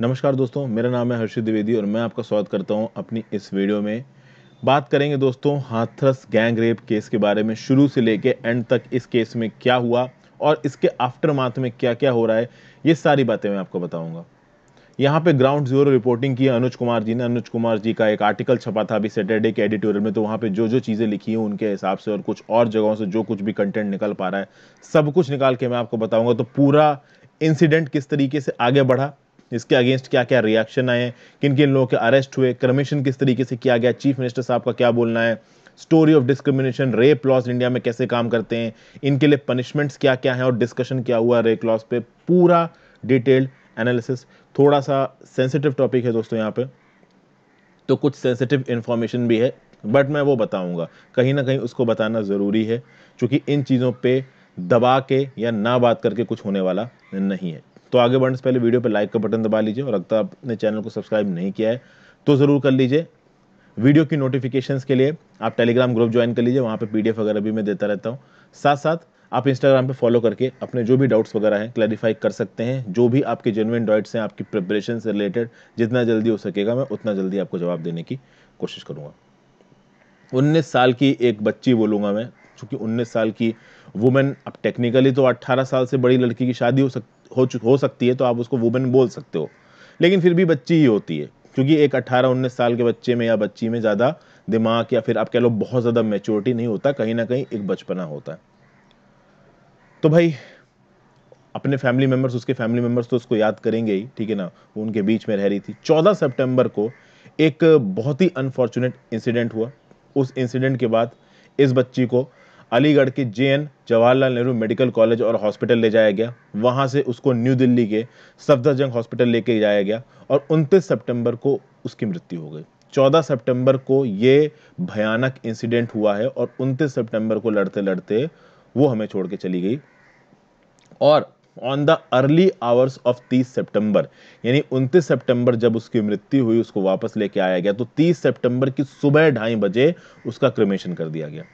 नमस्कार दोस्तों मेरा नाम है हर्षित द्विवेदी और मैं आपका स्वागत करता हूं अपनी इस वीडियो में बात करेंगे दोस्तों हाथरस गैंग रेप केस के बारे में शुरू से लेके एंड तक इस केस में क्या हुआ और इसके आफ्टरमाथ में क्या क्या हो रहा है ये सारी बातें मैं आपको बताऊंगा यहाँ पे ग्राउंड जीरो रिपोर्टिंग की अनुज कुमार जी ने अनुज कुमार जी का एक आर्टिकल छपा था अभी सैटरडे के एडिटोरियल में तो वहाँ पे जो जो चीज़ें लिखी हैं उनके हिसाब से और कुछ और जगहों से जो कुछ भी कंटेंट निकल पा रहा है सब कुछ निकाल के मैं आपको बताऊंगा तो पूरा इंसिडेंट किस तरीके से आगे बढ़ा इसके अगेंस्ट क्या क्या रिएक्शन आए किन किन लोगों के अरेस्ट हुए क्रमिशन किस तरीके से किया गया चीफ मिनिस्टर साहब का क्या बोलना है story of discrimination rape laws India में कैसे काम करते हैं इनके लिए पनिशमेंट्स क्या क्या हैं और डिस्कशन क्या हुआ रेप लॉस पे पूरा डिटेल्ड एनालिसिस थोड़ा सा सेंसिटिव टॉपिक है दोस्तों यहाँ पे तो कुछ सेंसिटिव इन्फॉर्मेशन भी है बट मैं वो बताऊंगा कहीं ना कहीं उसको बताना ज़रूरी है क्योंकि इन चीज़ों पे दबा के या ना बात करके कुछ होने वाला नहीं है तो आगे बढ़ने से पहले वीडियो पर लाइक का बटन दबा लीजिए और अगर आपने चैनल को सब्सक्राइब नहीं किया है तो ज़रूर कर लीजिए वीडियो की नोटिफिकेशंस के लिए आप टेलीग्राम ग्रुप ज्वाइन कर लीजिए वहाँ पे पीडीएफ वगैरह भी मैं देता रहता हूँ साथ साथ आप इंस्टाग्राम पे फॉलो करके अपने जो भी डाउट्स वगैरह हैं क्लैरिफाई कर सकते हैं जो भी आपके जेनुइन डाउट्स हैं आपकी प्रिपरेशन से रिलेटेड जितना जल्दी हो सकेगा मैं उतना जल्दी आपको जवाब देने की कोशिश करूँगा उन्नीस साल की एक बच्ची बोलूँगा मैं चूँकि उन्नीस साल की वुमेन अब टेक्निकली तो अट्ठारह साल से बड़ी लड़की की शादी हो सकती हो चुक हो सकती है तो आप उसको वुमेन बोल सकते हो लेकिन फिर भी बच्ची ही होती है क्योंकि एक 18-19 साल के बच्चे में या बच्ची में ज़्यादा दिमाग या फिर आप कह लो बहुत ज़्यादा मेच्योरिटी नहीं होता कहीं ना कहीं एक बचपना होता है तो भाई अपने फैमिली मेम्बर्स उसके फैमिली मेम्बर्स तो उसको याद करेंगे ही ठीक है ना वो उनके बीच में रह रही थी चौदह सेप्टेम्बर को एक बहुत ही अनफॉर्चुनेट इंसिडेंट हुआ उस इंसिडेंट के बाद इस बच्ची को अलीगढ़ के J N Jawaharlal Nehru medical college और हॉस्पिटल ले जाया गया वहाँ से उसको न्यू दिल्ली के सफदरजंग हॉस्पिटल लेके जाया गया और उनतीस सितंबर को उसकी मृत्यु हो गई 14 सितंबर को ये भयानक इंसिडेंट हुआ है और 29 सितंबर को लड़ते लड़ते वो हमें छोड़ के चली गई और on the early hours of 30 सितंबर यानी 29 सितंबर जब उसकी मृत्यु हुई उसको वापस लेके आया गया तो 30 सितंबर की सुबह ढाई बजे उसका क्रिमेशन कर दिया गया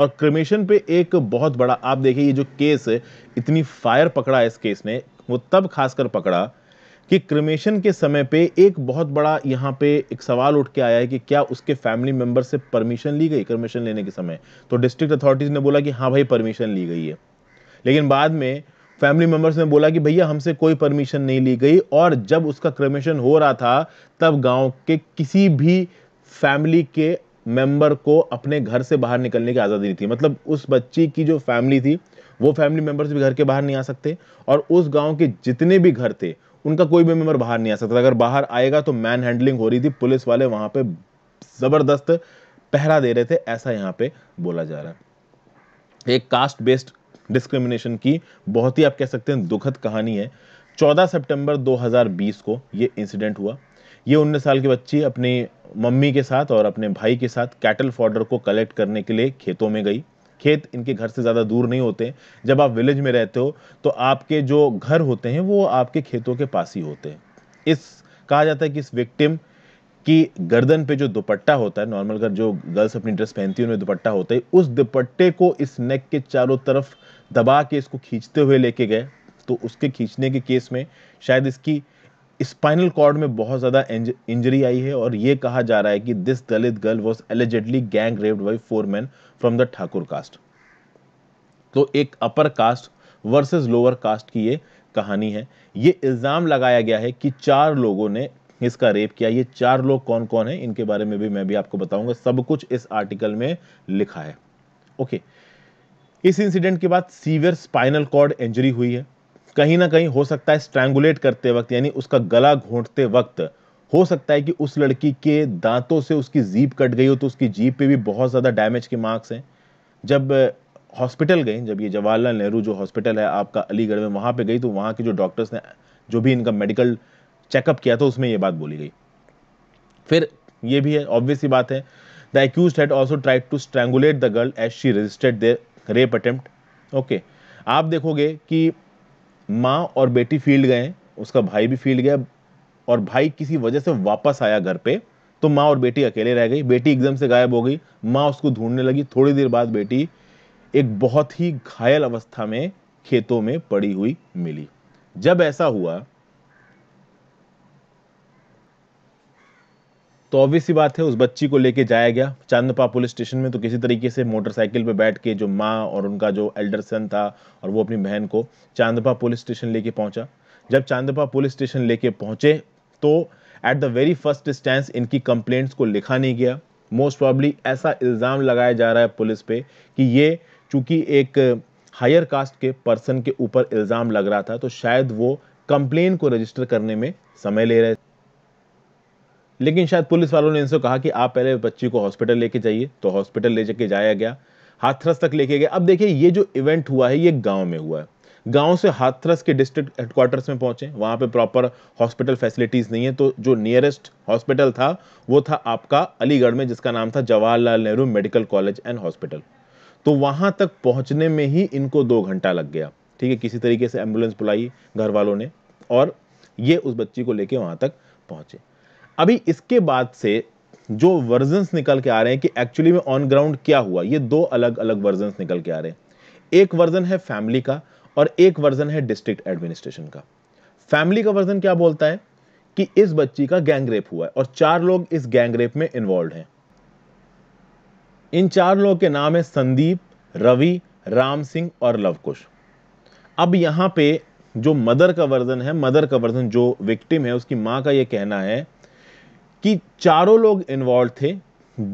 और क्रिमेशन पे एक बहुत बड़ा आप देखिए ये जो केस है इतनी फायर पकड़ा इस केस ने वो तब खासकर पकड़ा कि क्रिमेशन के समय पे एक बहुत बड़ा यहाँ पे एक सवाल उठ के आया है कि क्या उसके फैमिली मेंबर से परमिशन ली गई क्रिमेशन लेने के समय तो डिस्ट्रिक्ट अथॉरिटीज़ ने बोला कि हाँ भाई परमिशन ली गई है लेकिन बाद में फैमिली मेंबर्स ने बोला कि भैया हमसे कोई परमिशन नहीं ली गई और जब उसका क्रमेशन हो रहा था तब गांव के किसी भी फैमिली के मेंबर को अपने घर से बाहर निकलने की आज़ादी नहीं थी मतलब उस बच्ची की जो फैमिली थी वो फैमिली मेम्बर्स भी घर के बाहर नहीं आ सकते और उस गांव के जितने भी घर थे उनका कोई भी मेंबर बाहर नहीं आ सकता अगर बाहर आएगा तो मैन हैंडलिंग हो रही थी पुलिस वाले वहां पे ज़बरदस्त पहरा दे रहे थे ऐसा यहाँ पे बोला जा रहा है एक कास्ट बेस्ड डिस्क्रिमिनेशन की बहुत ही आप कह सकते हैं दुखद कहानी है 14 सितंबर 2020 को ये इंसिडेंट हुआ ये उन्नीस साल की बच्ची अपनी मम्मी के साथ और अपने भाई के साथ कैटल फॉर्डर को कलेक्ट करने के लिए खेतों में गई खेत इनके घर से ज़्यादा दूर नहीं होते जब आप विलेज में रहते हो तो आपके जो घर होते हैं वो आपके खेतों के पास ही होते हैं इस कहा जाता है कि इस विक्टिम की गर्दन पे जो दुपट्टा होता है नॉर्मल कर जो गर्ल्स अपनी ड्रेस पहनती है उनमें दुपट्टा होता है उस दुपट्टे को इस नेक के चारों तरफ दबा के इसको खींचते हुए लेके गए तो उसके खींचने के केस में शायद इसकी स्पाइनल कॉर्ड में बहुत ज़्यादा इंजरी आई है और ये कहा जा रहा है कि this Dalit girl was allegedly gang raped by four man from the Thakur caste तो एक upper caste versus lower caste की ये कहानी है ये इल्ज़ाम लगाया गया है कि चार लोगों ने इसका रेप किया ये चार लोग कौन कौन है इनके बारे में भी मैं भी आपको बताऊंगा सब कुछ इस आर्टिकल में लिखा है ओके इस इंसिडेंट के बाद सीवियर स्पाइनल कॉर्ड इंजरी हुई है कहीं ना कहीं हो सकता है स्ट्रैंगुलेट करते वक्त यानी उसका गला घोंटते वक्त हो सकता है कि उस लड़की के दांतों से उसकी जीप कट गई हो तो उसकी जीप पे भी बहुत ज़्यादा डैमेज के मार्क्स हैं जब हॉस्पिटल गई जब ये जवाहरलाल नेहरू जो हॉस्पिटल है आपका अलीगढ़ में वहाँ पे गई तो वहाँ के जो डॉक्टर्स ने जो भी इनका मेडिकल चेकअप किया था उसमें ये बात बोली गई फिर ये भी है ऑब्वियस ही बात है the accused had also tried to strangulate the girl as she registered their rape attempt okay आप देखोगे कि माँ और बेटी फील्ड गए उसका भाई भी फील्ड गया और भाई किसी वजह से वापस आया घर पे तो माँ और बेटी अकेले रह गई बेटी एकदम से गायब हो गई माँ उसको ढूंढने लगी थोड़ी देर बाद बेटी एक बहुत ही घायल अवस्था में खेतों में पड़ी हुई मिली जब ऐसा हुआ तो ऑब्वियस ही बात है उस बच्ची को लेके जाया गया चांदपा पुलिस स्टेशन में तो किसी तरीके से मोटरसाइकिल पे बैठ के जो माँ और उनका जो एल्डर सन था और वो अपनी बहन को चांदपा पुलिस स्टेशन लेके पहुंचा जब चांदपा पुलिस स्टेशन लेके पहुंचे तो at the very first stand इनकी कंप्लेंट्स को लिखा नहीं गया मोस्ट प्रॉब्ली ऐसा इल्ज़ाम लगाया जा रहा है पुलिस पे कि ये चूंकि एक हायर कास्ट के पर्सन के ऊपर इल्ज़ाम लग रहा था तो शायद वो कंप्लेन को रजिस्टर करने में समय ले रहे लेकिन शायद पुलिस वालों ने इनसे कहा कि आप पहले बच्ची को हॉस्पिटल लेके जाइए तो हॉस्पिटल ले जाके जाया गया हाथरस तक लेके गया अब देखिए ये जो इवेंट हुआ है ये गाँव में हुआ है गांव से हाथरस के डिस्ट्रिक्ट हेडक्वार्टर्स में पहुंचे वहां पे प्रॉपर हॉस्पिटल फैसिलिटीज नहीं है तो जो नियरेस्ट हॉस्पिटल था वो था आपका अलीगढ़ में जिसका नाम था Jawaharlal Nehru medical college and hospital तो वहां तक पहुंचने में ही इनको दो घंटा लग गया ठीक है किसी तरीके से एम्बुलेंस बुलाई घर वालों ने और ये उस बच्ची को लेके वहां तक पहुंचे अभी इसके बाद से जो वर्जन निकल के आ रहे हैं कि एक्चुअली में ऑन ग्राउंड क्या हुआ ये दो अलग अलग वर्जन निकल के आ रहे हैं एक वर्जन है फैमिली का और एक वर्जन है डिस्ट्रिक्ट एडमिनिस्ट्रेशन का फैमिली का वर्जन क्या बोलता है कि इस बच्ची का गैंग रेप हुआ है और चार लोग इस गैंग रेप में इन्वॉल्व हैं इन चार लोगों के नाम है संदीप रवि राम सिंह और लवकुश अब यहां पे जो मदर का वर्जन है मदर का वर्जन जो विक्टिम है उसकी मां का ये कहना है कि चारों लोग इन्वॉल्व थे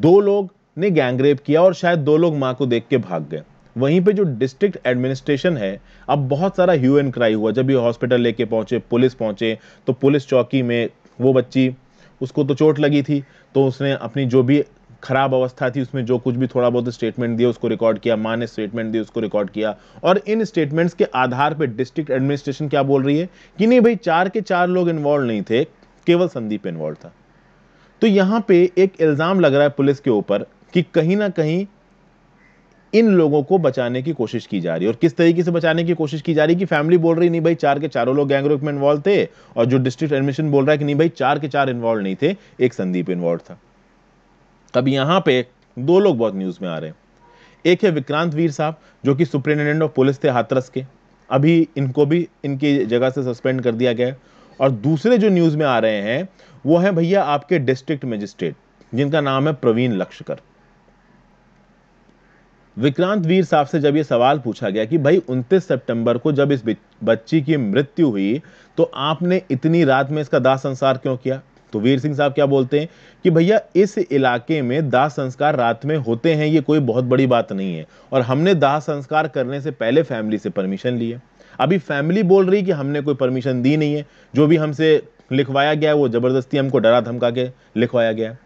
दो लोग ने गैंगरेप किया और शायद दो लोग माँ को देख के भाग गए वहीं पे जो डिस्ट्रिक्ट एडमिनिस्ट्रेशन है अब बहुत सारा ह्यू एंड क्राई हुआ जब भी हॉस्पिटल लेके पहुंचे पुलिस पहुंचे तो पुलिस चौकी में वो बच्ची उसको तो चोट लगी थी तो उसने अपनी जो भी खराब अवस्था थी उसमें जो कुछ भी थोड़ा बहुत स्टेटमेंट दिया उसको रिकॉर्ड किया माँ ने स्टेटमेंट दिया उसको रिकॉर्ड किया और इन स्टेटमेंट्स के आधार पर डिस्ट्रिक्ट एडमिनिस्ट्रेशन क्या बोल रही है कि नहीं भाई चार के चार लोग इन्वॉल्व नहीं थे केवल संदीप इन्वॉल्व था तो यहां पे एक इल्ज़ाम लग रहा है पुलिस के ऊपर कि कहीं ना कहीं इन लोगों को बचाने की कोशिश की जा रही है और किस तरीके से बचाने की कोशिश की जा रही है कि फैमिली बोल रही नहीं भाई चार के चारों लोग गैंग में इन्वॉल्व थे और जो डिस्ट्रिक्ट एडमिशन बोल रहा है कि नहीं भाई चार के चार इन्वॉल्व नहीं थे एक संदीप इन्वॉल्व था अब यहां पे दो लोग बहुत न्यूज़ में आ रहे हैं एक है विक्रांत वीर साहब जो कि सुप्रिंटेंडेंट ऑफ पुलिस थे हाथरस के अभी इनको भी इनकी जगह से सस्पेंड कर दिया गया और दूसरे जो न्यूज़ में आ रहे हैं वो है भैया आपके डिस्ट्रिक्ट मजिस्ट्रेट जिनका नाम है प्रवीण लक्षकर विक्रांत वीर साहब से जब ये सवाल पूछा गया कि भाई 29 सितंबर को जब इस बच्ची की मृत्यु हुई तो आपने इतनी रात में इसका दाह संस्कार क्यों किया तो वीर सिंह साहब क्या बोलते हैं कि भैया इस इलाके में दाह संस्कार रात में होते हैं ये कोई बहुत बड़ी बात नहीं है और हमने दाह संस्कार करने से पहले फैमिली से परमिशन लिया अभी फैमिली बोल रही कि हमने कोई परमिशन दी नहीं है जो भी हमसे लिखवाया गया है वो ज़बरदस्ती हमको डरा धमका के लिखवाया गया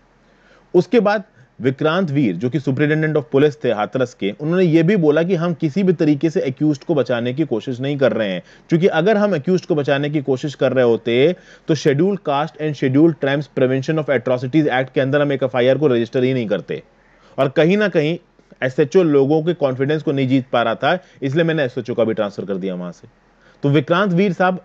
उसके बाद विक्रांत वीर जो कि सुपरिटेंडेंट ऑफ पुलिस थे हाथरस के उन्होंने ये भी बोला कि हम किसी भी तरीके से एक्यूज को बचाने की कोशिश नहीं कर रहे हैं क्योंकि अगर हम एक्यूज को बचाने की कोशिश कर रहे होते तो schedule caste and schedule tribes prevention of atrocities act के अंदर हम एक एफ को रजिस्टर ही नहीं करते और कहीं ना कहीं एस लोगों के कॉन्फिडेंस को नहीं जीत पा रहा था इसलिए मैंने एस का भी ट्रांसफर कर दिया वहां से तो विक्रांत वीर साहब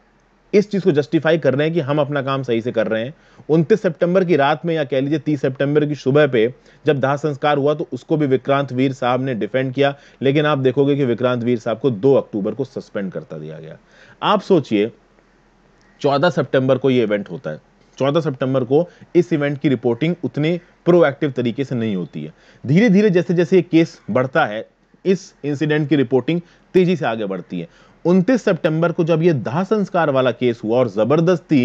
इस चीज़ को जस्टिफाई कर रहे हैं कि हम अपना काम सही से कर रहे हैं उनतीस सितंबर की रात में या कह लीजिए तीस सितंबर की सुबह पे जब दाह संस्कार हुआ तो उसको भी विक्रांत वीर साहब ने डिफेंड किया लेकिन आप देखोगे कि विक्रांत वीर साहब को दो अक्टूबर को सस्पेंड करता दिया गया आप सोचिए चौदह सेप्टेंबर को यह इवेंट होता है चौदह सेप्टेंबर को इस इवेंट की रिपोर्टिंग उतने प्रोएक्टिव तरीके से नहीं होती है धीरे धीरे जैसे जैसे ये केस बढ़ता है इस इंसिडेंट की रिपोर्टिंग तेजी से आगे बढ़ती है 29 सितंबर को जब ये दाह संस्कार वाला केस हुआ और ज़बरदस्ती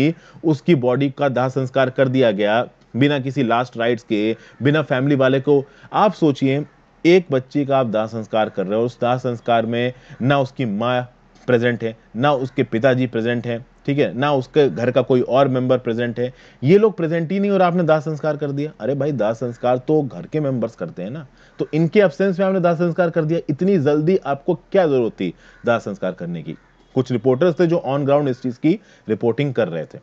उसकी बॉडी का दाह संस्कार कर दिया गया बिना किसी लास्ट राइट्स के बिना फैमिली वाले को आप सोचिए एक बच्चे का आप दाह संस्कार कर रहे हो उस दाह संस्कार में ना उसकी माँ प्रेजेंट है ना उसके पिताजी प्रेजेंट हैं ठीक है ना उसके घर का कोई और मेंबर प्रेजेंट है ये लोग प्रेजेंट ही नहीं और आपने दाह संस्कार कर दिया अरे भाई दाह संस्कार तो घर के मेंबर्स करते हैं ना तो इनके एब्सेंस में आपने दाह संस्कार कर दिया इतनी जल्दी आपको क्या जरूरत थी दाह संस्कार करने की कुछ रिपोर्टर्स थे जो ऑन ग्राउंड इस चीज की रिपोर्टिंग कर रहे थे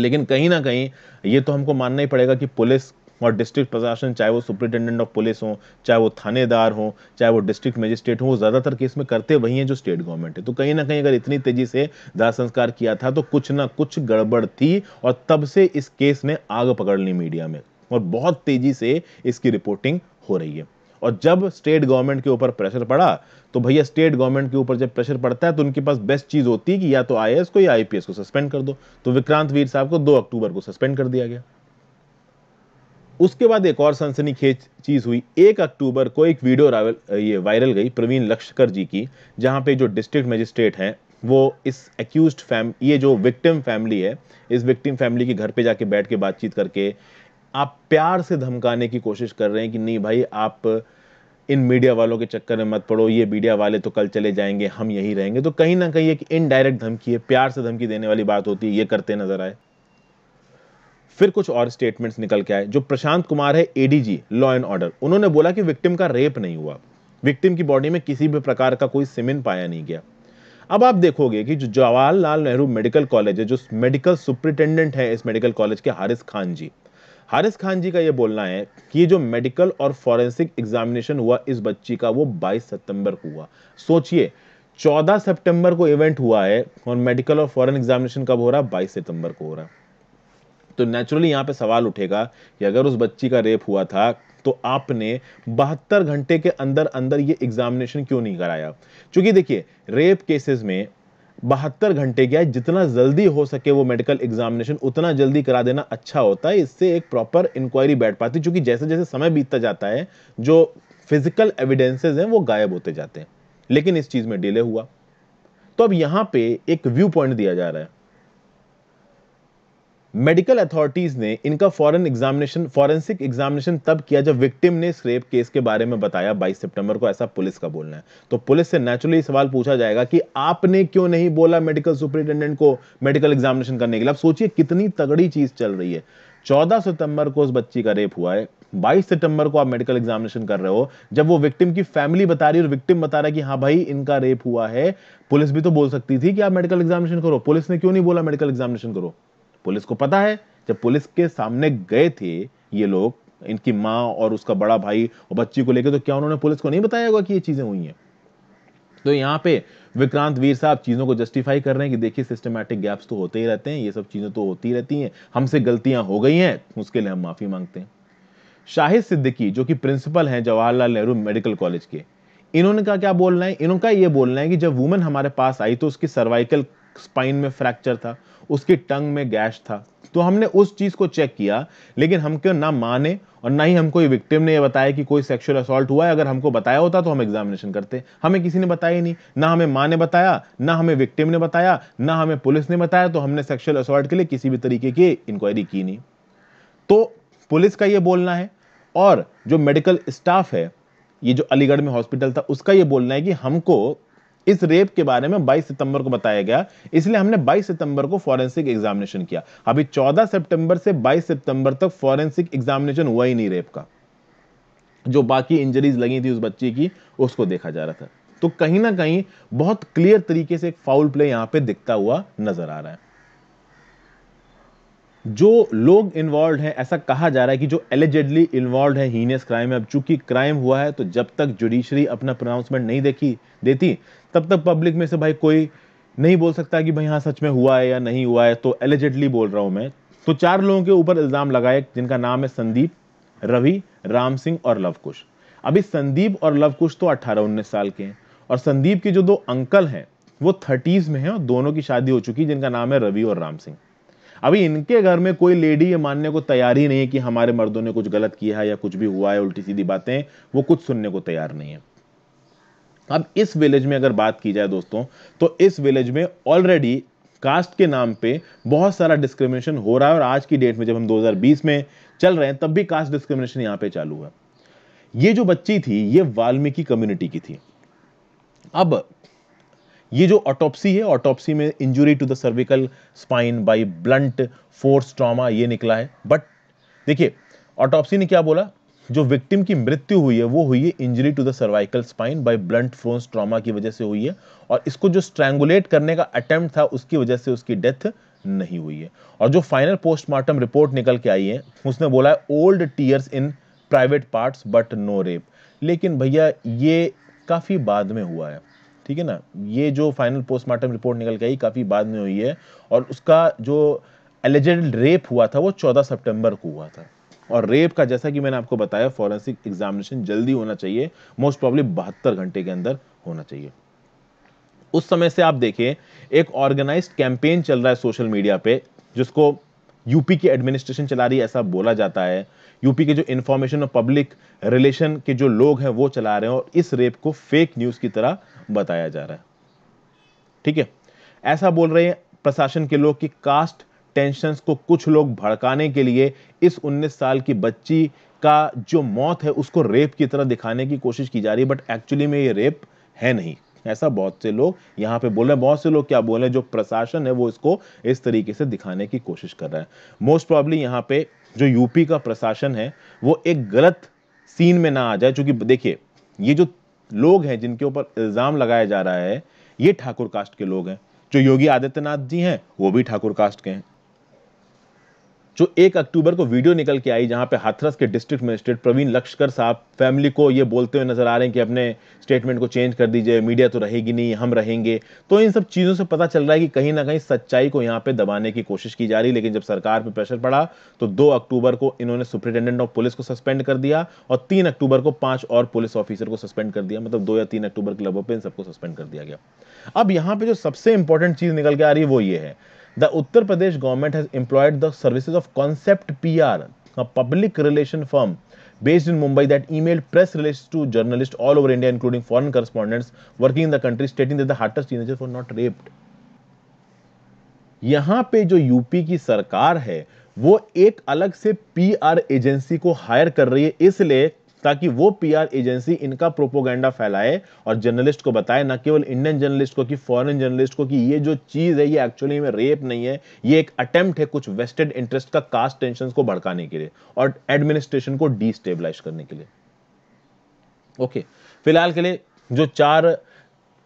लेकिन कहीं ना कहीं ये तो हमको मानना ही पड़ेगा कि पुलिस और डिस्ट्रिक्ट प्रशासन चाहे वो सुप्रिंटेंडेंट ऑफ पुलिस हो चाहे वो थानेदार हो चाहे वो डिस्ट्रिक्ट मजिस्ट्रेट हो वो ज़्यादातर केस में करते वही हैं जो स्टेट गवर्नमेंट है तो कहीं ना कहीं अगर इतनी तेजी से दाह संस्कार किया था तो कुछ ना कुछ गड़बड़ थी और तब से इस केस ने आग पकड़ ली मीडिया में और बहुत तेजी से इसकी रिपोर्टिंग हो रही है और जब स्टेट गवर्नमेंट के ऊपर प्रेशर पड़ा तो भैया स्टेट गवर्नमेंट के ऊपर जब प्रेशर पड़ता है तो उनके पास बेस्ट चीज़ होती है कि या तो आई को या आईपीएस को सस्पेंड कर दो तो विक्रांत वीर साहब को दो अक्टूबर को सस्पेंड कर दिया गया उसके बाद एक और सनसनीखेज चीज़ हुई एक अक्टूबर को एक वीडियो ये वायरल गई प्रवीण लक्षकर जी की जहाँ पे जो डिस्ट्रिक्ट मजिस्ट्रेट हैं वो इस एक्यूज फैम ये जो विक्टिम फैमिली है इस विक्टिम फैमिली के घर पे जाके बैठ के बातचीत करके आप प्यार से धमकाने की कोशिश कर रहे हैं कि नहीं भाई आप इन मीडिया वालों के चक्कर में मत पड़ो ये मीडिया वाले तो कल चले जाएंगे हम यहीं रहेंगे तो कहीं ना कहीं एक इनडायरेक्ट धमकी है प्यार से धमकी देने वाली बात होती है ये करते नजर आए फिर कुछ और स्टेटमेंट्स निकल के आए जो प्रशांत कुमार है एडीजी लॉ एंड ऑर्डर उन्होंने बोला कि विक्टिम का रेप नहीं हुआ विक्टिम की बॉडी में किसी भी प्रकार का कोई सिमिन पाया नहीं गया अब आप देखोगे कि जो जवाहरलाल नेहरू मेडिकल कॉलेज है जो मेडिकल सुप्रिंटेंडेंट है इस मेडिकल कॉलेज के हारिस खान जी हारिस खान जी का यह बोलना है कि जो मेडिकल और फॉरेंसिक एग्जामिनेशन हुआ इस बच्ची का वो 22 सितंबर को हुआ सोचिए 14 सितंबर को इवेंट हुआ है और मेडिकल और फॉरेन एग्जामिनेशन कब हो रहा है बाईस सितंबर को हो रहा है तो नेचुरली यहाँ पे सवाल उठेगा कि अगर उस बच्ची का रेप हुआ था तो आपने बहत्तर घंटे के अंदर अंदर ये एग्जामिनेशन क्यों नहीं कराया क्योंकि देखिए रेप केसेस में बहत्तर घंटे क्या है जितना जल्दी हो सके वो मेडिकल एग्जामिनेशन उतना जल्दी करा देना अच्छा होता है इससे एक प्रॉपर इंक्वायरी बैठ पाती क्योंकि जैसे जैसे समय बीतता जाता है जो फिजिकल एविडेंसेज हैं वो गायब होते जाते हैं लेकिन इस चीज़ में डिले हुआ तो अब यहां पे एक व्यू पॉइंट दिया जा रहा है मेडिकल अथॉरिटीज ने इनका फॉरन एग्जामिनेशन फॉरेंसिक एग्जामिनेशन तब किया जब विक्टिम ने इस रेप केस के बारे में बताया 22 सितंबर को ऐसा पुलिस का बोलना है तो पुलिस से नेचुरली सवाल पूछा जाएगा कि आपने क्यों नहीं बोला मेडिकल सुपरिटेंडेंट को मेडिकल एग्जामिनेशन करने के लिए आप सोचिए कितनी तगड़ी चीज चल रही है चौदह सितंबर को उस बच्ची का रेप हुआ है 22 सितंबर को आप मेडिकल एग्जामिनेशन कर रहे हो जब वो विक्टिम की फैमिली बता रही है और विक्टिम बता रहा है कि हाँ भाई इनका रेप हुआ है पुलिस भी तो बोल सकती थी कि आप मेडिकल एग्जामिनेशन करो पुलिस ने क्यों नहीं बोला मेडिकल एग्जामिनेशन करो पुलिस को पता है जब पुलिस के सामने गए थे ये लोग इनकी माँ और उसका बड़ा भाई और बच्ची को लेकर तो क्या उन्होंने पुलिस को नहीं बताया होगा कि ये चीजें हुई हैं तो यहाँ पे विक्रांत वीर साहब चीज़ों को जस्टिफाई कर रहे हैं कि देखिए सिस्टमैटिक गैप्स तो होते ही रहते हैं ये सब चीज़ें तो होती रहती हैं हमसे गलतियां हो गई हैं उसके लिए हम माफ़ी मांगते हैं शाहिद सिद्दीकी जो कि प्रिंसिपल हैं जवाहरलाल नेहरू मेडिकल कॉलेज के इन्होंने का क्या बोलना है इनका ये बोलना है कि जब वुमेन हमारे पास आई तो उसकी सर्वाइकल स्पाइन में फ्रैक्चर था उसकी टंग में गैश था तो हमने उस चीज़ को चेक किया लेकिन हमको ना माने और ना ही हमको विक्टिम ने ये बताया कि कोई सेक्सुअल असॉल्ट हुआ है अगर हमको बताया होता तो हम एग्जामिनेशन करते हमें किसी ने बताया ही नहीं ना हमें माँ ने बताया ना हमें विक्टिम ने बताया ना हमें पुलिस ने बताया तो हमने सेक्सुअल असॉल्ट के लिए किसी भी तरीके की इंक्वायरी की नहीं तो पुलिस का ये बोलना है और जो मेडिकल स्टाफ है ये जो अलीगढ़ में हॉस्पिटल था उसका ये बोलना है कि हमको इस रेप के बारे में 22 सितंबर को बताया गया इसलिए हमने 22 सितंबर को फॉरेंसिक एग्जामिनेशन किया अभी 14 सितंबर से 22 सितंबर तक फॉरेंसिक एग्जामिनेशन हुआ ही नहीं रेप का जो बाकी इंजरीज लगी थी उस बच्चे की उसको देखा जा रहा था तो कहीं ना कहीं बहुत क्लियर तरीके से एक फाउल प्ले यहां पे दिखता हुआ नजर आ रहा है जो लोग इन्वॉल्व हैं ऐसा कहा जा रहा है कि जो एलिजेडली इन्वॉल्व है हीनियस क्राइम में अब चूंकि क्राइम हुआ है तो जब तक जुडिशरी अपना प्रोनाउंसमेंट नहीं देखी देती तब तक पब्लिक में से भाई कोई नहीं बोल सकता कि भाई हाँ सच में हुआ है या नहीं हुआ है तो एलिजेडली बोल रहा हूं मैं तो चार लोगों के ऊपर इल्ज़ाम लगाए जिनका नाम है संदीप रवि राम सिंह और लवकुश अभी संदीप और लवकुश तो अट्ठारह उन्नीस साल के हैं और संदीप के जो दो अंकल हैं वो थर्टीज़ में हैं और दोनों की शादी हो चुकी है जिनका नाम है रवि और राम सिंह अभी इनके घर में कोई लेडी ये मानने को तैयार ही नहीं है कि हमारे मर्दों ने कुछ गलत किया है या कुछ भी हुआ है उल्टी सीधी बातें वो कुछ सुनने को तैयार नहीं है अब इस विलेज में अगर बात की जाए दोस्तों तो इस विलेज में ऑलरेडी कास्ट के नाम पे बहुत सारा डिस्क्रिमिनेशन हो रहा है और आज की डेट में जब हम 2020 में चल रहे हैं तब भी कास्ट डिस्क्रिमिनेशन यहां पे चालू है ये जो बच्ची थी ये वाल्मीकि कम्युनिटी की थी अब ये जो ऑटोप्सी है ऑटोप्सी में injury to the cervical spine by blunt force trauma ये निकला है बट देखिए ऑटोप्सी ने क्या बोला जो विक्टिम की मृत्यु हुई है वो हुई है injury to the cervical spine by blunt force trauma की वजह से हुई है और इसको जो स्ट्रैंगुलेट करने का अटेम्प्ट था उसकी वजह से उसकी डेथ नहीं हुई है और जो फाइनल पोस्टमार्टम रिपोर्ट निकल के आई है उसने बोला है old tears in private parts but no rape लेकिन भैया ये काफ़ी बाद में हुआ है ठीक है ना ये जो फाइनल पोस्टमार्टम रिपोर्ट निकल गई काफ़ी बाद में हुई है और उसका जो एलिजेड रेप हुआ था वो चौदह सितंबर को हुआ था और रेप का जैसा कि मैंने आपको बताया फॉरेंसिक एग्जामिनेशन जल्दी होना चाहिए मोस्ट प्रॉब्ली बहत्तर घंटे के अंदर होना चाहिए उस समय से आप देखें एक ऑर्गेनाइज कैंपेन चल रहा है सोशल मीडिया पे जिसको यूपी की एडमिनिस्ट्रेशन चला रही है ऐसा बोला जाता है यूपी के जो इंफॉर्मेशन और पब्लिक रिलेशन के जो लोग हैं वो चला रहे हैं और इस रेप को फेक न्यूज़ की तरह बताया जा रहा है ठीक है ऐसा बोल रहे हैं प्रशासन के लोग कि कास्ट टेंशन को कुछ लोग भड़काने के लिए इस 19 साल की बच्ची का जो मौत है उसको रेप की तरह दिखाने की कोशिश की जा रही है बट एक्चुअली में ये रेप है नहीं ऐसा बहुत से लोग यहाँ पे बोल रहे हैं बहुत से लोग क्या बोल रहे हैं जो प्रशासन है वो इसको इस तरीके से दिखाने की कोशिश कर रहा है मोस्ट प्रॉब्ली यहाँ पे जो यूपी का प्रशासन है वो एक गलत सीन में ना आ जाए क्योंकि देखिए ये जो लोग हैं जिनके ऊपर इल्ज़ाम लगाया जा रहा है ये ठाकुर कास्ट के लोग हैं जो योगी आदित्यनाथ जी हैं वो भी ठाकुर कास्ट के हैं जो एक अक्टूबर को वीडियो निकल के आई जहां पे हाथरस के डिस्ट्रिक्ट मजिस्ट्रेट प्रवीण लक्षकर साहब फैमिली को ये बोलते हुए नजर आ रहे हैं कि अपने स्टेटमेंट को चेंज कर दीजिए मीडिया तो रहेगी नहीं हम रहेंगे तो इन सब चीज़ों से पता चल रहा है कि कहीं ना कहीं सच्चाई को यहाँ पे दबाने की कोशिश की जा रही लेकिन जब सरकार पर प्रेशर पड़ा तो दो अक्टूबर को इन्होंने सुप्रिंटेंडेंट ऑफ पुलिस को सस्पेंड कर दिया और तीन अक्टूबर को पांच और पुलिस ऑफिसर को सस्पेंड कर दिया मतलब दो या तीन अक्टूबर के लगभग पे इन सबको सस्पेंड कर दिया गया अब यहाँ पे जो सबसे इंपॉर्टेंट चीज़ निकल के आ रही है वो ये है The Uttar Pradesh government has employed the services of Concept PR, a public relation firm based in Mumbai that emailed press releases to journalists all over India, including foreign correspondents working in the country, stating that the Hatters teenagers were not raped. यहाँ पे जो UP की सरकार है वो एक अलग से पीआर एजेंसी को हायर कर रही है इसलिए ताकि वो पीआर एजेंसी इनका प्रोपोगेंडा फैलाए और जर्नलिस्ट को बताए ना केवल इंडियन जर्नलिस्ट को कि फॉरेन जर्नलिस्ट को कि ये जो चीज़ है ये एक्चुअली में रेप नहीं है ये एक अटेम्प्ट है कुछ वेस्टेड इंटरेस्ट का कास्ट टेंशन को भड़काने के लिए और एडमिनिस्ट्रेशन को डिस्टेबलाइज करने के लिए ओके फिलहाल के लिए जो चार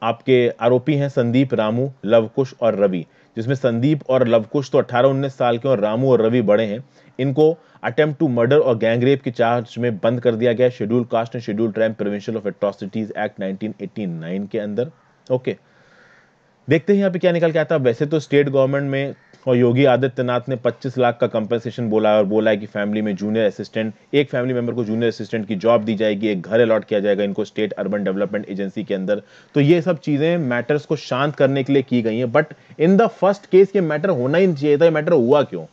आपके आरोपी हैं संदीप रामू लवकुश और रवि जिसमें संदीप और लवकुश तो 18 19 साल के और रामू और रवि बड़े हैं इनको अटेम्प्ट टू मर्डर और गैंगरेप के चार्ज में बंद कर दिया गया schedule caste and schedule tribe prevention of atrocities act 1989 के अंदर ओके देखते हैं यहाँ पे क्या निकल के आता है वैसे तो स्टेट गवर्नमेंट में और योगी आदित्यनाथ ने 25 लाख का कंपनसेशन बोला है और बोला है कि फैमिली में जूनियर असिस्टेंट एक फैमिली मेंबर को जूनियर असिस्टेंट की जॉब दी जाएगी एक घर अलॉट किया जाएगा इनको स्टेट अर्बन डेवलपमेंट एजेंसी के अंदर तो ये सब चीज़ें मैटर्स को शांत करने के लिए की गई हैं but in the first case ये मैटर होना ही चाहिए था ये मैटर हुआ क्यों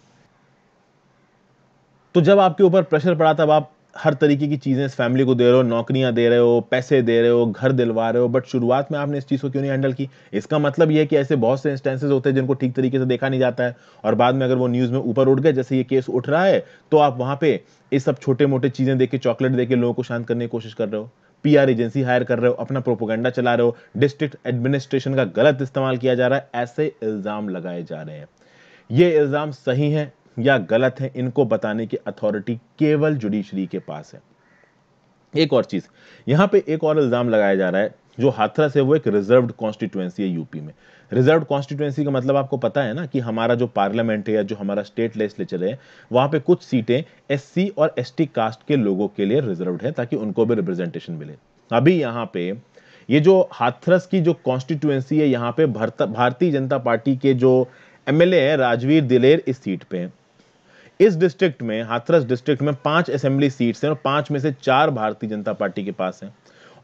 तो जब आपके ऊपर प्रेशर पड़ा तब आप हर तरीके की चीज़ें इस फैमिली को दे रहे हो नौकरियां दे रहे हो पैसे दे रहे हो घर दिलवा रहे हो बट शुरुआत में आपने इस चीज़ को क्यों नहीं हैंडल की इसका मतलब यह है कि ऐसे बहुत से इंस्टेंसेस होते हैं जिनको ठीक तरीके से देखा नहीं जाता है और बाद में अगर वो न्यूज़ में ऊपर उठ गए जैसे ये केस उठ रहा है तो आप वहां पे ये सब छोटे मोटे चीज़ें के चॉकलेट देके लोगों को शांत करने की कोशिश कर रहे हो पीआर एजेंसी हायर कर रहे हो अपना प्रोपोगंडा चला रहे हो डिस्ट्रिक्ट एडमिनिस्ट्रेशन का गलत इस्तेमाल किया जा रहा है ऐसे इल्ज़ाम लगाए जा रहे हैं ये इल्ज़ाम सही हैं या गलत है इनको बताने की अथॉरिटी केवल जुडिशरी के पास है एक और चीज यहाँ पे एक और इल्जाम लगाया जा रहा है जो हाथरस है वो एक रिजर्व कॉन्स्टिट्यूएंसी है यूपी में रिजर्व कॉन्स्टिट्यूएंसी का मतलब आपको पता है ना कि हमारा जो पार्लियामेंट है या जो हमारा स्टेट लेजिस्लेचर है वहां पे कुछ सीटें एससी और एसटी कास्ट के लोगों के लिए रिजर्व है ताकि उनको भी रिप्रेजेंटेशन मिले अभी यहाँ पे ये जो हाथरस की जो कॉन्स्टिट्यूएंसी है यहाँ पे भारतीय जनता पार्टी के जो एमएलए है राजवीर दिलेर इस सीट पे इस डिस्ट्रिक्ट में हाथरस डिस्ट्रिक्ट में पांच असेंबली सीट्स हैं और पांच में से चार भारतीय जनता पार्टी के पास हैं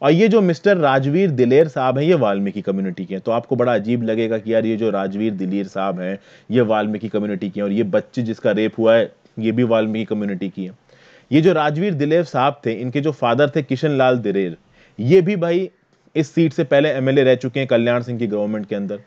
और ये जो मिस्टर राजवीर दिलेर साहब हैं ये वाल्मीकि कम्युनिटी के हैं तो आपको बड़ा अजीब लगेगा कि यार ये जो राजवीर दिलेर साहब हैं ये वाल्मीकि कम्युनिटी के हैं और ये बच्चे जिसका रेप हुआ है ये भी वाल्मीकि कम्युनिटी की है ये जो राजवीर दिलेर साहब थे इनके जो फादर थे किशन लाल दिलेर ये भी भाई इस सीट से पहले एमएलए रह चुके हैं कल्याण सिंह की गवर्नमेंट के अंदर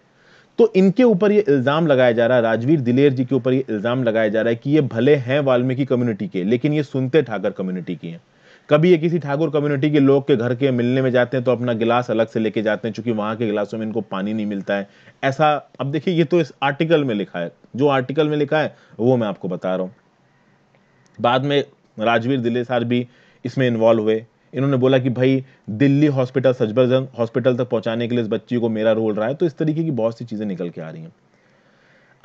तो इनके ऊपर ये इल्ज़ाम लगाया जा रहा है राजवीर दिलेर जी के ऊपर ये इल्ज़ाम लगाया जा रहा है कि ये भले हैं वाल्मीकि कम्युनिटी के लेकिन ये सुनते ठाकर कम्युनिटी के हैं कभी ये किसी ठाकुर कम्युनिटी के लोग के घर के मिलने में जाते हैं तो अपना गिलास अलग से लेके जाते हैं चूंकि वहां के गिलासों में इनको पानी नहीं मिलता है ऐसा अब देखिए ये तो इस आर्टिकल में लिखा है जो आर्टिकल में लिखा है वो मैं आपको बता रहा हूं बाद में राजवीर दिलेसार भी इसमें इन्वॉल्व हुए इन्होंने बोला कि भाई दिल्ली हॉस्पिटल सजबर हॉस्पिटल तक पहुंचाने के लिए इस बच्ची को मेरा रोल रहा है तो इस तरीके की बहुत सी चीज़ें निकल के आ रही हैं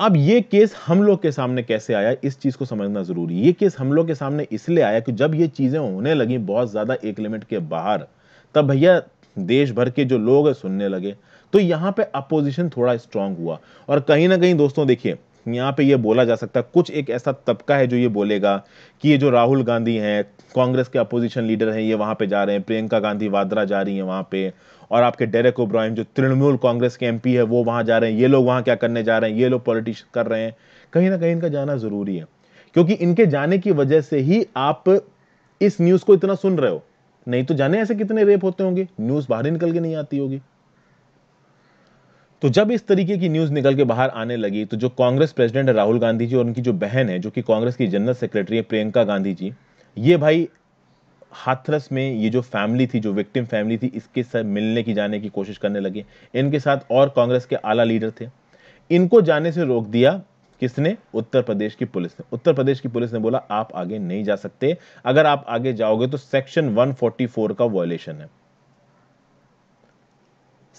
अब ये केस हम लोग के सामने कैसे आया इस चीज़ को समझना ज़रूरी है ये केस हम लोग के सामने इसलिए आया कि जब ये चीज़ें होने लगी बहुत ज़्यादा एक लिमिट के बाहर तब भैया देश भर के जो लोग सुनने लगे तो यहां पे अपोजिशन थोड़ा स्ट्रांग हुआ और कहीं ना कहीं दोस्तों देखिए यहाँ पे ये बोला जा सकता है कुछ एक ऐसा तबका है जो ये बोलेगा कि ये जो राहुल गांधी हैं कांग्रेस के अपोजिशन लीडर हैं ये वहां पे जा रहे हैं प्रियंका गांधी वाद्रा जा रही हैं वहां पे और आपके डेरेक ओब्राहिम जो तृणमूल कांग्रेस के एमपी है वो वहां जा रहे हैं ये लोग वहां क्या करने जा रहे हैं ये लोग पॉलिटिक्स कर रहे हैं कहीं ना कहीं इनका जाना ज़रूरी है क्योंकि इनके जाने की वजह से ही आप इस न्यूज़ को इतना सुन रहे हो नहीं तो जाने ऐसे कितने रेप होते होंगे न्यूज़ बाहर निकल के नहीं आती होगी तो जब इस तरीके की न्यूज निकल के बाहर आने लगी तो जो कांग्रेस प्रेसिडेंट है राहुल गांधी जी और उनकी जो बहन है जो कि कांग्रेस की जनरल सेक्रेटरी है प्रियंका गांधी जी ये भाई हाथरस में ये जो फैमिली थी जो विक्टिम फैमिली थी इसके साथ मिलने की जाने की कोशिश करने लगे इनके साथ और कांग्रेस के आला लीडर थे इनको जाने से रोक दिया किसने उत्तर प्रदेश की पुलिस ने उत्तर प्रदेश की पुलिस ने बोला आप आगे नहीं जा सकते अगर आप आगे जाओगे तो सेक्शन 144 का वॉयलेशन है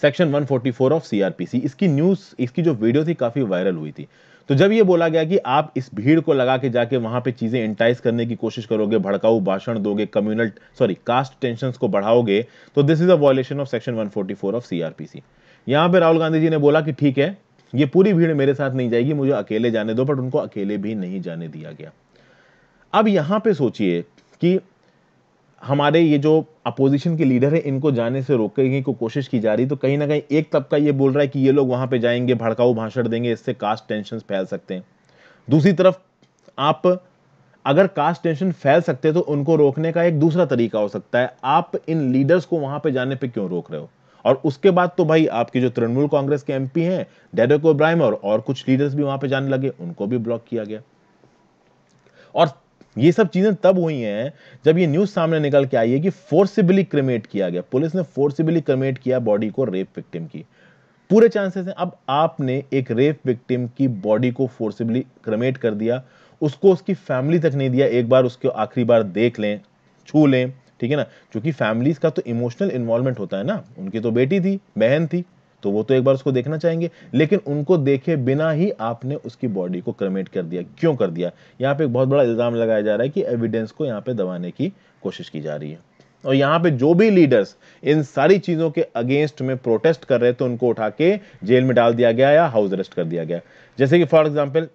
सेक्शन 144 ऑफ सीआरपीसी इसकी न्यूज इसकी जो वीडियो थी काफी वायरल हुई थी तो जब ये बोला गया कि आप इस भीड़ को लगा के जाके वहां पे चीजें एंटाइज करने की कोशिश करोगे भड़काऊ भाषण दोगे कम्युनल सॉरी कास्ट टेंशन को बढ़ाओगे तो this is a violation of section 144 of CrPC यहां पे राहुल गांधी जी ने बोला कि ठीक है ये पूरी भीड़ मेरे साथ नहीं जाएगी मुझे अकेले जाने दो बट उनको अकेले भी नहीं जाने दिया गया अब यहां पे सोचिए कि हमारे ये जो अपोजिशन के लीडर है इनको जाने से रोकने की कोशिश की जा रही तो कहीं ना कहीं एक तबका ये बोल रहा है कि ये लोग वहां पे जाएंगे भड़काऊ भाषण देंगे इससे कास्ट टेंशन फैल सकते हैं दूसरी तरफ आप अगर कास्ट टेंशन फैल सकते हैं तो उनको रोकने का एक दूसरा तरीका हो सकता है आप इन लीडर्स को वहां पे जाने पे क्यों रोक रहे हो और उसके बाद तो भाई आपके जो तृणमूल कांग्रेस के एमपी हैं डेडेको ब्राइम और, और कुछ लीडर्स भी वहां पे जाने लगे उनको भी ब्लॉक किया गया और ये सब चीज़ें तब हुई हैं जब ये न्यूज़ सामने निकल के आई है कि फोर्सिबली क्रिमेट किया गया पुलिस ने फोर्सिबली क्रिमेट किया बॉडी को रेप विक्टिम की पूरे चांसेस हैं अब आपने एक रेप विक्टिम की बॉडी को फोर्सिबली क्रिमेट कर दिया उसको उसकी फैमिली तक नहीं दिया एक बार उसको आखिरी बार देख लें छू लें ठीक है ना क्योंकि फैमिलीज का तो इमोशनल इन्वॉल्वमेंट होता है ना उनकी तो बेटी थी बहन थी तो वो तो एक बार उसको देखना चाहेंगे लेकिन उनको देखे बिना ही आपने उसकी बॉडी को क्रमेट कर दिया क्यों कर दिया यहाँ पे एक बहुत बड़ा इल्ज़ाम लगाया जा रहा है कि एविडेंस को यहाँ पे दबाने की कोशिश की जा रही है और यहाँ पे जो भी लीडर्स इन सारी चीज़ों के अगेंस्ट में प्रोटेस्ट कर रहे थे उनको उठा के जेल में डाल दिया गया या हाउस अरेस्ट कर दिया गया जैसे कि फॉर एग्जाम्पल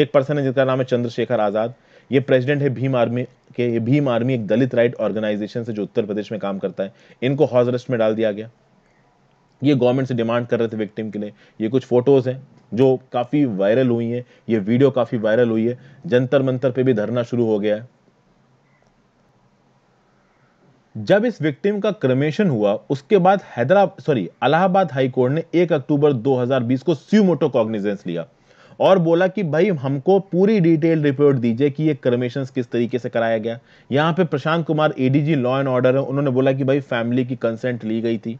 एक पर्सन है जिसका नाम है चंद्रशेखर आज़ाद ये प्रेसिडेंट है भीम आर्मी के भीम आर्मी एक दलित राइट ऑर्गेनाइजेशन से जो उत्तर प्रदेश में काम करता है इनको हाउस अरेस्ट में डाल दिया गया ये गवर्नमेंट से डिमांड कर रहे थे विक्टिम के लिए ये कुछ फोटोज़ हैं जो काफ़ी वायरल हुई है ये वीडियो काफ़ी वायरल हुई है जंतर मंतर पे भी धरना शुरू हो गया है जब इस विक्टिम का क्रमेशन हुआ उसके बाद Hyderabad sorry Allahabad high court ने 1 अक्टूबर 2020 को मोटो कॉग्निजेंस लिया और बोला कि भाई हमको पूरी डिटेल रिपोर्ट दीजिए कि ये क्रमेशन किस तरीके से कराया गया यहाँ पे Prashant Kumar ADG law and order है उन्होंने बोला कि भाई फैमिली की कंसेंट ली गई थी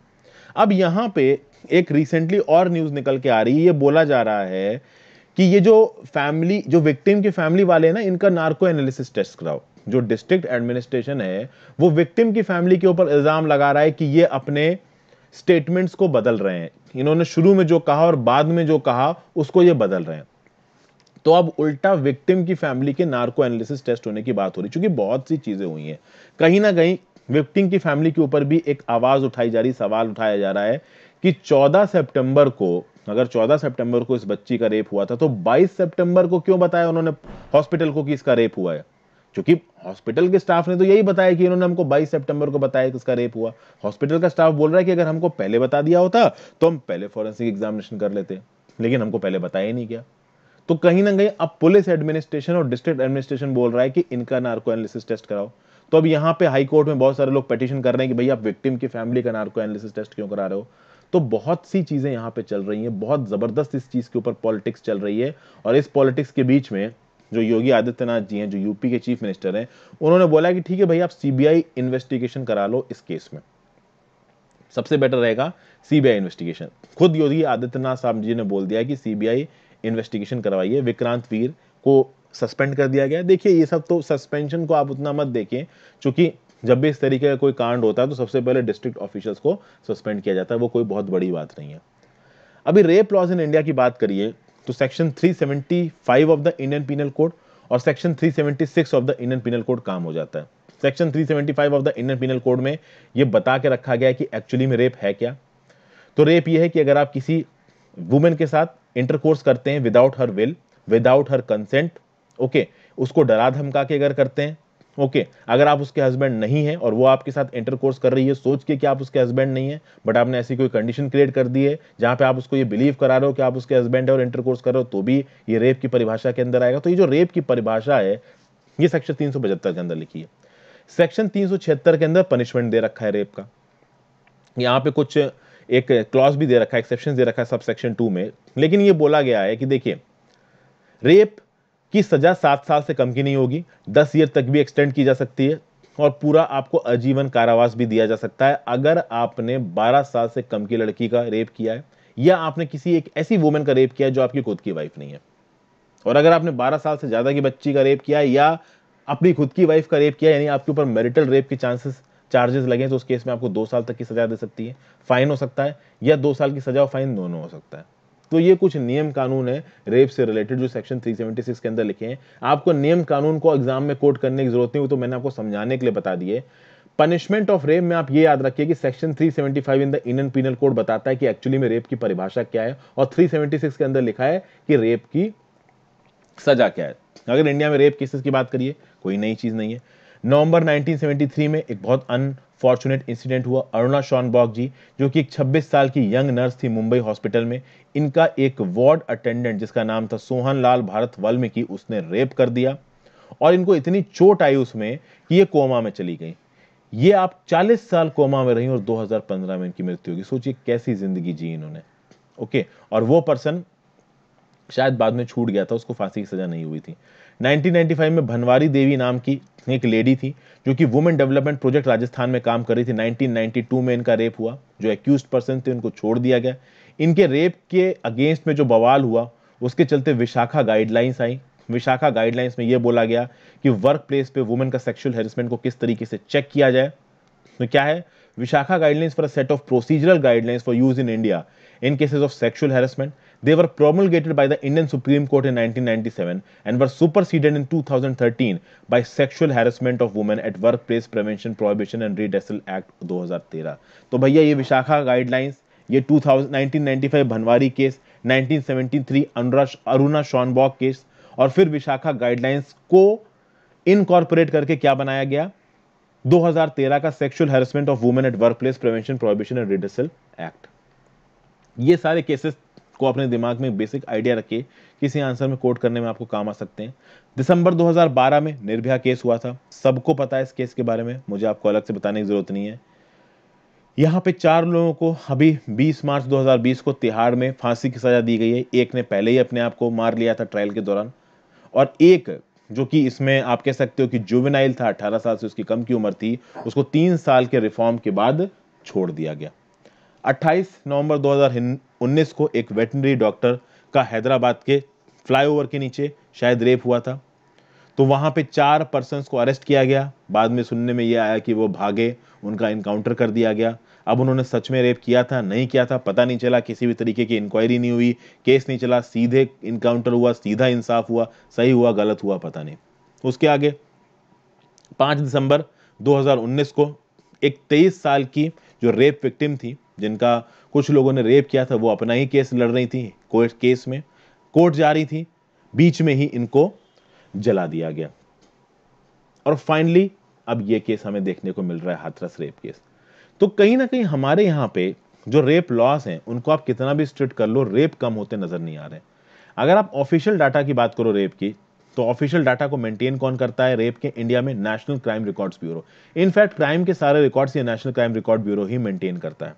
अब यहां पे एक रिसेंटली और न्यूज़ निकल के आ रही है ये बोला जा रहा है कि ये जो फैमिली जो विक्टिम की फैमिली वाले हैं ना इनका नार्को एनालिसिस टेस्ट कराओ जो डिस्ट्रिक्ट एडमिनिस्ट्रेशन है वो विक्टिम की फैमिली के ऊपर इल्ज़ाम लगा रहा है कि ये अपने स्टेटमेंट्स को बदल रहे हैं इन्होंने शुरू में जो कहा और बाद में जो कहा उसको ये बदल रहे हैं तो अब उल्टा विक्टिम की फैमिली के नार्को एनालिसिस टेस्ट होने की बात हो रही क्योंकि बहुत सी चीज़ें हुई हैं कहीं ना कहीं विक्टिम की फैमिली के ऊपर भी एक आवाज उठाई जा रही सवाल उठाया जा रहा है कि 14 सितंबर को अगर 14 सितंबर को इस बच्ची का रेप हुआ था तो 22 सितंबर को क्यों बताया उन्होंने हॉस्पिटल को कि इसका रेप हुआ है क्योंकि हॉस्पिटल के स्टाफ ने तो यही बताया कि इन्होंने हमको 22 सितंबर को बताया कि इसका रेप हुआ हॉस्पिटल का स्टाफ बोल रहा है कि अगर हमको पहले बता दिया होता तो हम पहले फॉरेंसिक एग्जामिनेशन कर लेते लेकिन हमको पहले बताया नहीं क्या तो कहीं ना कहीं अब पुलिस एडमिनिस्ट्रेशन और डिस्ट्रिक्ट एडमिनिस्ट्रेशन बोल रहा है कि इनका नार्को एनालिसिस टेस्ट कराओ तो अब यहाँ पे हाई कोर्ट में बहुत सारे लोग पटिशन कर रहे हैं कि भाई आप विक्टिम की फैमिली का नार्को एनालिसिस टेस्ट क्यों करा रहे हो तो बहुत सी चीज़ें यहाँ पे चल रही हैं बहुत ज़बरदस्त इस चीज़ के ऊपर पॉलिटिक्स चल रही है और इस पॉलिटिक्स के बीच में जो योगी आदित्यनाथ जी हैं जो यूपी के चीफ मिनिस्टर हैं उन्होंने बोला कि ठीक है भाई आप सीबीआई इन्वेस्टिगेशन करा लो इस केस में सबसे बेटर रहेगा सीबीआई इन्वेस्टिगेशन खुद योगी आदित्यनाथ साहब जी ने बोल दिया कि सीबीआई इन्वेस्टिगेशन करवाइए विक्रांत वीर को सस्पेंड कर दिया गया देखिए ये सब तो सस्पेंशन को आप उतना मत देखिए क्योंकि जब भी इस तरीके का कोई कांड होता है तो सबसे पहले डिस्ट्रिक्ट ऑफिशियल्स को सस्पेंड किया जाता है वो कोई बहुत बड़ी बात नहीं है अभी रेप लॉज इन इंडिया की बात करिए तो section 375 of the Indian penal code और section 376 of the Indian penal code काम हो जाता है section 375 of the Indian penal code में ये बता के रखा गया है कि एक्चुअली में रेप है क्या तो रेप ये है कि अगर आप किसी वुमेन के साथ इंटरकोर्स करते हैं without her will without her consent okay उसको डरा धमका के अगर करते हैं ओके okay, अगर आप उसके हस्बैंड नहीं हैं और वो आपके साथ इंटरकोर्स कर रही है सोच के कि आप उसके हस्बैंड नहीं है बट आपने ऐसी कोई कंडीशन क्रिएट कर दी है जहां पे आप उसको ये बिलीव करा रहे हो कि आप उसके हस्बैंड है और इंटरकोर्स कर रहे हो तो भी ये रेप की परिभाषा के अंदर आएगा तो ये जो रेप की परिभाषा है ये सेक्शन तीन के अंदर लिखी है सेक्शन तीन के अंदर पनिशमेंट दे रखा है रेप का यहाँ पे कुछ एक क्लॉज भी दे रखा है एक्सेप्शन दे रखा है सब सेक्शन टू में लेकिन ये बोला गया है कि देखिए रेप कि सज़ा सात साल से कम की नहीं होगी दस ईयर तक भी एक्सटेंड की जा सकती है और पूरा आपको आजीवन कारावास भी दिया जा सकता है अगर आपने 12 साल से कम की लड़की का रेप किया है या आपने किसी एक ऐसी वुमेन का रेप किया है जो आपकी खुद की वाइफ नहीं है और अगर आपने 12 साल से ज़्यादा की बच्ची का रेप किया है या अपनी खुद की वाइफ का रेप किया यानी आपके ऊपर मेरिटल रेप के चांसेस चार्जेस लगे तो उस केस में आपको दो साल तक की सजा दे सकती है फाइन हो सकता है या दो साल की सजा और फाइन दोनों हो सकता है तो ये कुछ नियम कानून है रेप से रिलेटेड जो सेक्शन 376 के अंदर लिखे हैं आपको नियम कानून को एग्जाम में कोट करने की जरूरत नहीं हो तो मैंने आपको समझाने के लिए बता दिए पनिशमेंट ऑफ रेप में आप ये याद रखिए कि section 375 in the Indian penal code बताता है कि एक्चुअली में रेप की परिभाषा क्या है और 376 के अंदर लिखा है कि रेप की सजा क्या है अगर इंडिया में रेप केसेस की बात करिए कोई नई चीज नहीं है नवंबर 1973 में एक बहुत अन फॉर्चुनेट इंसिडेंट हुआ अरुणा शॉनबॉग जी जो कि एक 26 साल की यंग नर्स थी मुंबई हॉस्पिटल में इनका एक वार्ड अटेंडेंट जिसका नाम था सोहन लाल भारत वाल्मीकि उसने रेप कर दिया और इनको इतनी चोट आई उसमें कि ये कोमा में चली गई ये आप 40 साल कोमा में रही और 2015 में इनकी मृत्यु होगी सोचिए कैसी जिंदगी जी इन्होंने ओके और वो पर्सन शायद बाद में छूट गया था उसको फांसी की सजा नहीं हुई थी 1995 में भनवारी देवी नाम की एक लेडी थी जो कि वुमेन डेवलपमेंट प्रोजेक्ट राजस्थान में काम कर रही थी 1992 में इनका रेप हुआ जो एक्यूज पर्सन थे उनको छोड़ दिया गया इनके रेप के अगेंस्ट में जो बवाल हुआ उसके चलते विशाखा गाइडलाइंस आई विशाखा गाइडलाइंस में यह बोला गया कि वर्क प्लेस पे वुमेन का सेक्सुअल हेरसमेंट को किस तरीके से चेक किया जाए तो क्या है Vishakha guidelines for a set of procedural guidelines for use in India in cases of sexual harassment They were promulgated by the Indian Supreme Court in 1997 and were superseded in 2013 by Sexual Harassment of Women at Workplace Prevention Prohibition and Redressal Act 2013. तो भैया ये Vishakha guidelines ये 2000 1995 Bhanwari case 1973 अनुराश Aruna Shanbaug case और फिर Vishakha guidelines को incorporate करके क्या बनाया गया 2013 का sexual harassment of women at workplace prevention prohibition and redressal act ये सारे केसेस को अपने दिमाग में बेसिक आइडिया रखिए किसी आंसर में कोट करने में आपको काम आ सकते हैं दिसंबर 2012 में निर्भया केस हुआ था सबको पता है इस केस के बारे में मुझे आपको अलग से बताने की ज़रूरत नहीं है यहाँ पे चार लोगों को अभी 20 मार्च 2020 को तिहाड़ में फांसी की सज़ा दी गई है एक ने पहले ही अपने आप को मार लिया था ट्रायल के दौरान और एक जो कि इसमें आप कह सकते हो कि जुवेनाइल था 18 साल से उसकी कम की उम्र थी उसको तीन साल के रिफॉर्म के बाद छोड़ दिया गया 28 नवंबर 2019 को एक वेटनरी डॉक्टर का हैदराबाद के फ्लाईओवर के नीचे शायद रेप हुआ था तो वहां पे चार पर्सन को अरेस्ट किया गया बाद में सुनने में ये आया कि वो भागे उनका इनकाउंटर कर दिया गया अब उन्होंने सच में रेप किया था नहीं किया था पता नहीं चला किसी भी तरीके की इंक्वायरी नहीं हुई केस नहीं चला सीधे इनकाउंटर हुआ सीधा इंसाफ हुआ सही हुआ गलत हुआ पता नहीं उसके आगे पाँच दिसंबर 2019 को एक 23 साल की जो रेप विक्टिम थी जिनका कुछ लोगों ने रेप किया था वो अपना ही केस लड़ रही थी कोर्ट केस में कोर्ट जा रही थी बीच में ही इनको जला दिया गया और फाइनली अब ये केस हमें देखने को मिल रहा है हाथरस रेप केस तो कहीं ना कहीं हमारे यहाँ पे जो रेप लॉस हैं उनको आप कितना भी स्ट्रिक्ट कर लो रेप कम होते नजर नहीं आ रहे अगर आप ऑफिशियल डाटा की बात करो रेप की तो ऑफिशियल डाटा को मेंटेन कौन करता है रेप के इंडिया में national crime records bureau in fact crime के सारे रिकॉर्ड्स ये नेशनल क्राइम रिकॉर्ड ब्यूरो ही मेंटेन करता है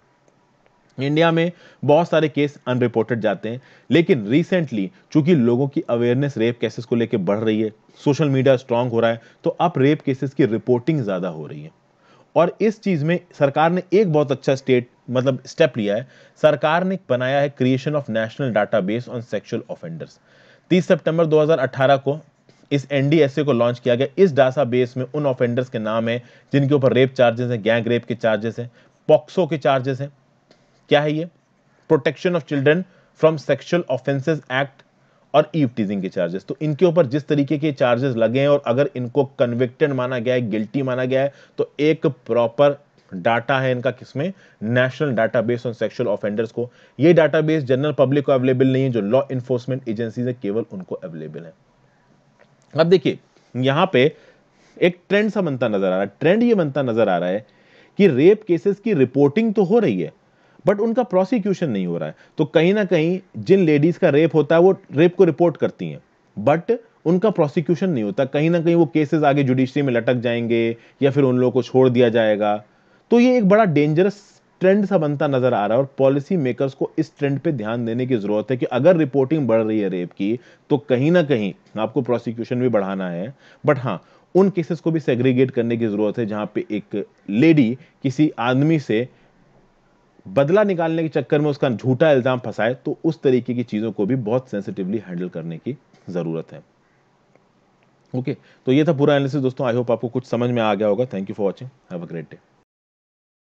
इंडिया में बहुत सारे केस अनरिपोर्टेड जाते हैं लेकिन रिसेंटली चूंकि लोगों की अवेयरनेस रेप केसेस को लेकर बढ़ रही है सोशल मीडिया स्ट्रांग हो रहा है तो अब रेप केसेस की रिपोर्टिंग ज़्यादा हो रही है और इस चीज़ में सरकार ने एक बहुत अच्छा स्टेट मतलब स्टेप लिया है सरकार ने बनाया है creation of national database on sexual offenders 30 सितंबर 2018 को इस एनडीएसए को लॉन्च किया गया इस डाटा बेस में उन ऑफेंडर्स के नाम है जिनके ऊपर रेप चार्जेस हैं गैंग रेप के चार्जेस हैं पॉक्सो के चार्जेस हैं क्या है ये protection of children from sexual offences act और ईव टीजिंग के चार्जेस तो इनके ऊपर जिस तरीके के चार्जेस लगे हैं और अगर इनको कन्विक्टेड माना गया है गिल्टी माना गया है तो एक प्रॉपर डाटा है इनका किसमें national database on sexual offenders को ये डाटाबेस जनरल पब्लिक को अवेलेबल नहीं है जो लॉ इन्फोर्समेंट एजेंसी है केवल उनको अवेलेबल है अब देखिए यहां पे एक ट्रेंड सा बनता नजर आ रहा है ट्रेंड ये बनता नजर आ रहा है कि रेप केसेस की रिपोर्टिंग तो हो रही है बट उनका प्रोसिक्यूशन नहीं हो रहा है तो कहीं ना कहीं जिन लेडीज का रेप होता है वो रेप को रिपोर्ट करती हैं बट उनका प्रोसिक्यूशन नहीं होता कहीं ना कहीं वो केसेस आगे जुडिशरी में लटक जाएंगे या फिर उन लोगों को छोड़ दिया जाएगा तो ये एक बड़ा डेंजरस ट्रेंड सा बनता नजर आ रहा है और पॉलिसी मेकर्स को इस ट्रेंड पे ध्यान देने की जरूरत है कि अगर रिपोर्टिंग बढ़ रही है रेप की तो कहीं ना कहीं आपको प्रोसिक्यूशन भी बढ़ाना है बट हाँ उन केसेस को भी सेग्रीगेट करने की जरूरत है जहां पे एक लेडी किसी आदमी से बदला निकालने के चक्कर में उसका झूठा इल्ज़ाम फंसाए तो उस तरीके की चीज़ों को भी बहुत सेंसिटिवली हैंडल करने की ज़रूरत है ओके okay, तो ये था पूरा एनालिसिस दोस्तों आई होप आपको कुछ समझ में आ गया होगा thank you for watching have a great day